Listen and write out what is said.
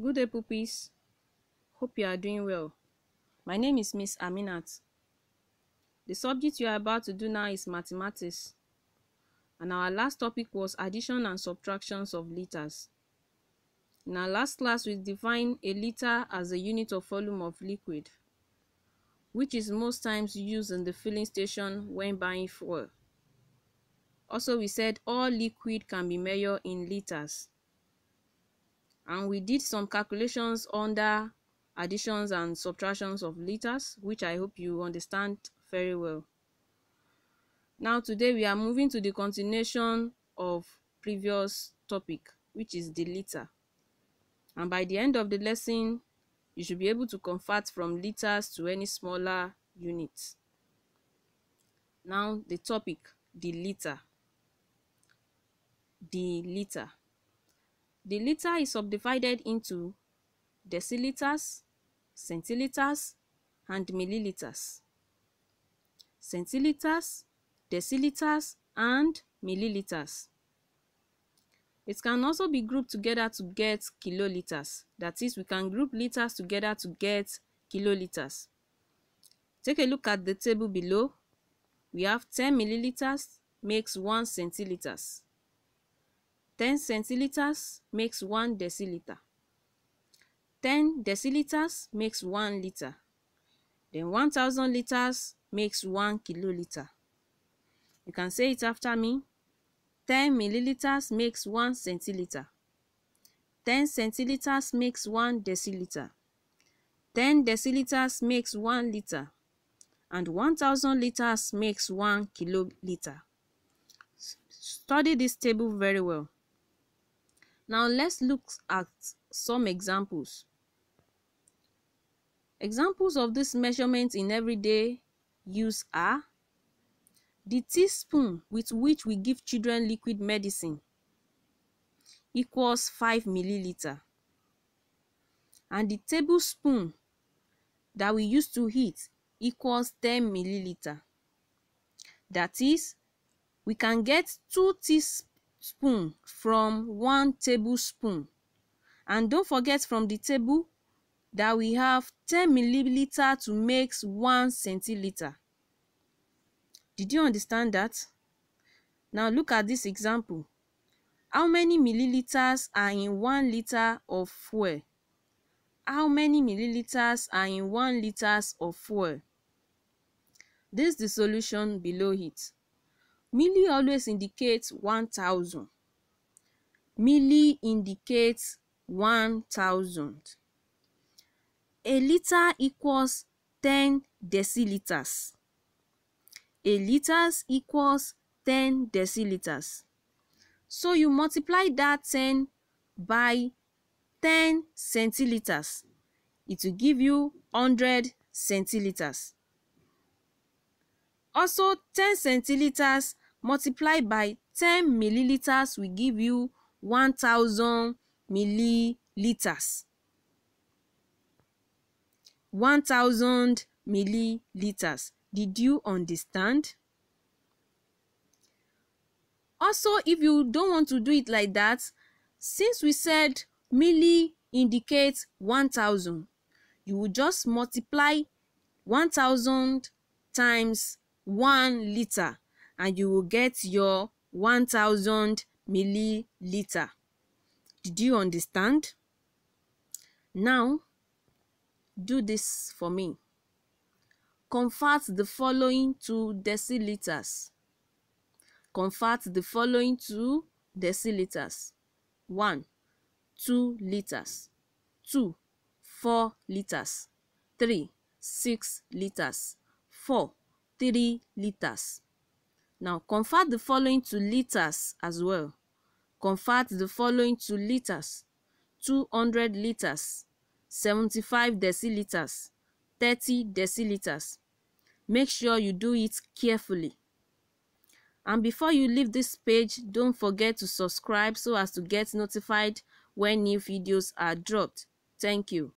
Good day, puppies. Hope you are doing well. My name is Miss Aminat. The subject you are about to do now is mathematics. And our last topic was addition and subtractions of liters. In our last class, we defined a liter as a unit of volume of liquid, which is most times used in the filling station when buying fuel. Also, we said all liquid can be measured in liters. and we did some calculations under additions and subtractions of liters which I hope you understand very well. Now today we are moving to the continuation of previous topic which is the liter and by the end of the lesson you should be able to convert from liters to any smaller unit. Now the topic the liter the liter The liter is subdivided into deciliters, centiliters, and milliliters. Centiliters, deciliters, and milliliters. It can also be grouped together to get kiloliters. That is, we can group liters together to get kiloliters. Take a look at the table below. We have ten milliliters makes one centiliters. Ten centiliters makes one deciliter. Ten deciliters makes one liter. Then one thousand liters makes one kiloliter. You can say it after me. Ten milliliters makes one centiliter. Ten centiliters makes one deciliter. Ten deciliters makes one liter. And one thousand liters makes one kiloliter. Study this table very well. Now let's look at some examples. Examples of these measurements in everyday use are the teaspoon with which we give children liquid medicine equals 5 milliliter and the tablespoon that we use to heat equals 10 milliliter. That is, we can get two teaspoons spoon from one tablespoon and don't forget from the table that we have ten milliliter to make one centiliter did you understand that now look at this example how many milliliters are in one liter of fuel how many milliliters are in one liters of fuel this the solution below it Milli always indicates thousand. Milli indicates thousand. A liter equals ten deciliters. A liters equals ten deciliters. So you multiply that ten by ten centiliters. It will give you hundred centiliters. Also, ten centiliters Multiply by ten milliliters will give you one thousand milliliters. One thousand milliliters. Did you understand? Also, if you don't want to do it like that, since we said milli indicates one thousand, you will just multiply one thousand times one liter and you will get your 1000 milliliter. Did you understand? Now, do this for me. Convert the following to deciliters. Convert the following to deciliters. One, two liters. Two, four liters. Three, six liters. Four, 3 liters. Now convert the following to liters as well. Convert the following to liters. 200 liters, 75 deciliters, 30 deciliters. Make sure you do it carefully. And before you leave this page, don't forget to subscribe so as to get notified when new videos are dropped. Thank you.